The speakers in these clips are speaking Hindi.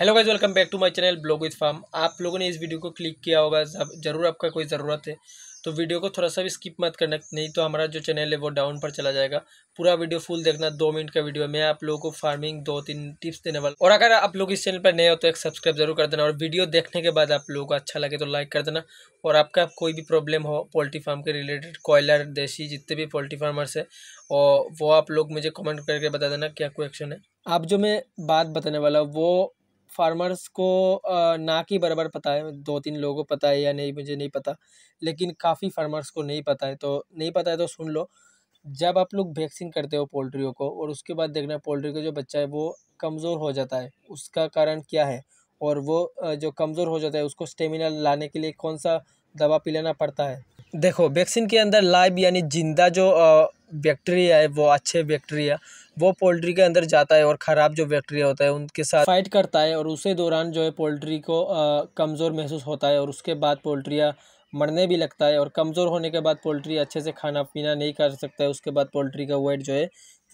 hello guys welcome back to my channel blog with farm आप लोगों ने इस वीडियो को क्लिक किया होगा ज़रूर आपका कोई ज़रूरत है तो वीडियो को थोड़ा सा भी स्किप मत करना नहीं तो हमारा जो चैनल है वो डाउन पर चला जाएगा पूरा वीडियो फुल देखना दो मिनट का वीडियो है मैं आप लोगों को फार्मिंग दो तीन टिप्स देने वाला और अगर आप लोग इस चैनल पर नए हो तो एक सब्सक्राइब जरूर कर देना और वीडियो देखने के बाद आप लोगों को अच्छा लगे तो लाइक कर देना और आपका कोई भी प्रॉब्लम हो पोल्ट्री फार्म के रिलेटेड कॉयलर देसी जितने भी पोल्ट्री फार्मर्स है और वो आप लोग मुझे कमेंट करके बता देना क्या कोई एक्शन है आप जो मैं बात बताने वाला वो फार्मर्स को ना कि बराबर पता है दो तीन लोगों को पता है या नहीं मुझे नहीं पता लेकिन काफ़ी फार्मर्स को नहीं पता है तो नहीं पता है तो सुन लो जब आप लोग वैक्सीन करते हो पोल्ट्रियों को और उसके बाद देखना पोल्ट्री का जो बच्चा है वो कमज़ोर हो जाता है उसका कारण क्या है और वो जो कमज़ोर हो जाता है उसको स्टेमिना लाने के लिए कौन सा दवा पिलाना पड़ता है देखो वैक्सीन के अंदर लाइव यानी जिंदा जो बैक्टीरिया है वो अच्छे बैक्टीरिया वो पोल्ट्री के अंदर जाता है और ख़राब जो बैक्टीरिया होता है उनके साथ फाइट करता है और उसी दौरान जो है पोल्ट्री को कमज़ोर महसूस होता है और उसके बाद पोल्ट्रिया मरने भी लगता है और कमज़ोर होने के बाद पोल्ट्री अच्छे से खाना पीना नहीं कर सकता है उसके बाद पोल्ट्री का वेट जो है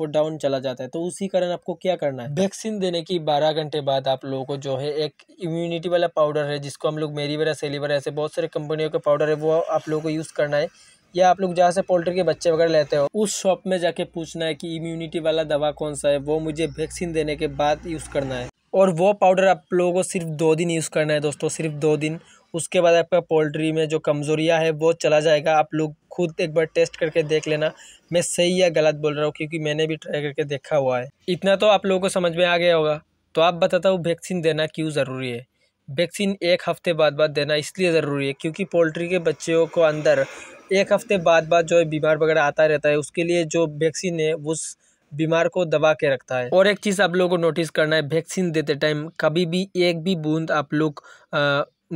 वो डाउन चला जाता है तो उसी कारण आपको क्या करना है वैक्सीन देने की बारह घंटे बाद आप लोगों को जो है एक इम्यूनिटी वाला पाउडर है जिसको हम लोग मेरीवेरा सेलीवेरा ऐसे बहुत सारे कंपनियों का पाउडर है वो आप लोगों को यूज़ करना है या आप लोग जहाँ से पोल्ट्री के बच्चे वगैरह लेते हो उस शॉप में जाके पूछना है कि इम्यूनिटी वाला दवा कौन सा है वो मुझे वैक्सीन देने के बाद यूज़ करना है और वो पाउडर आप लोगों को सिर्फ दो दिन यूज़ करना है दोस्तों सिर्फ दो दिन उसके बाद आपका पोल्ट्री में जो कमज़ोरियाँ है वो चला जाएगा आप लोग खुद एक बार टेस्ट करके देख लेना मैं सही या गलत बोल रहा हूँ क्योंकि मैंने भी ट्राई करके देखा हुआ है इतना तो आप लोगों को समझ में आ गया होगा तो आप बताता हूँ वैक्सीन देना क्यों ज़रूरी है वैक्सीन एक हफ्ते बाद बाद देना इसलिए ज़रूरी है क्योंकि पोल्ट्री के बच्चों को अंदर एक हफ्ते बाद बाद जो है बीमार वगैरह आता रहता है उसके लिए जो वैक्सीन है उस बीमार को दबा के रखता है और एक चीज़ आप लोगों को नोटिस करना है वैक्सीन देते टाइम कभी भी एक भी बूंद आप लोग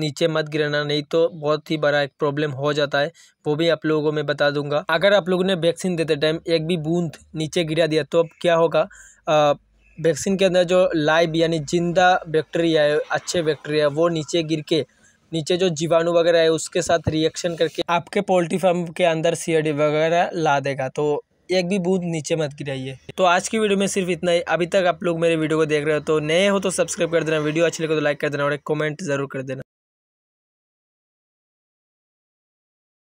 नीचे मत गिराना नहीं तो बहुत ही बड़ा एक प्रॉब्लम हो जाता है वो भी आप लोगों को मैं बता दूंगा अगर आप लोगों ने वैक्सीन देते टाइम एक भी बूंद नीचे गिरा दिया तो अब क्या होगा वैक्सीन के अंदर जो लाइव यानी जिंदा बैक्टीरिया है अच्छे बैक्टीरिया वो नीचे गिर के नीचे जो जीवाणु वगैरह है उसके साथ रिएक्शन करके आपके पोल्ट्री फार्म के अंदर सीएडी वगैरह ला देगा तो एक भी बूंद नीचे मत गिराइए तो आज की वीडियो में सिर्फ इतना ही अभी तक आप लोग मेरे वीडियो को देख रहे हो तो नए हो तो सब्सक्राइब कर देना वीडियो अच्छी लगे तो लाइक कर देना और एक कमेंट जरूर कर देना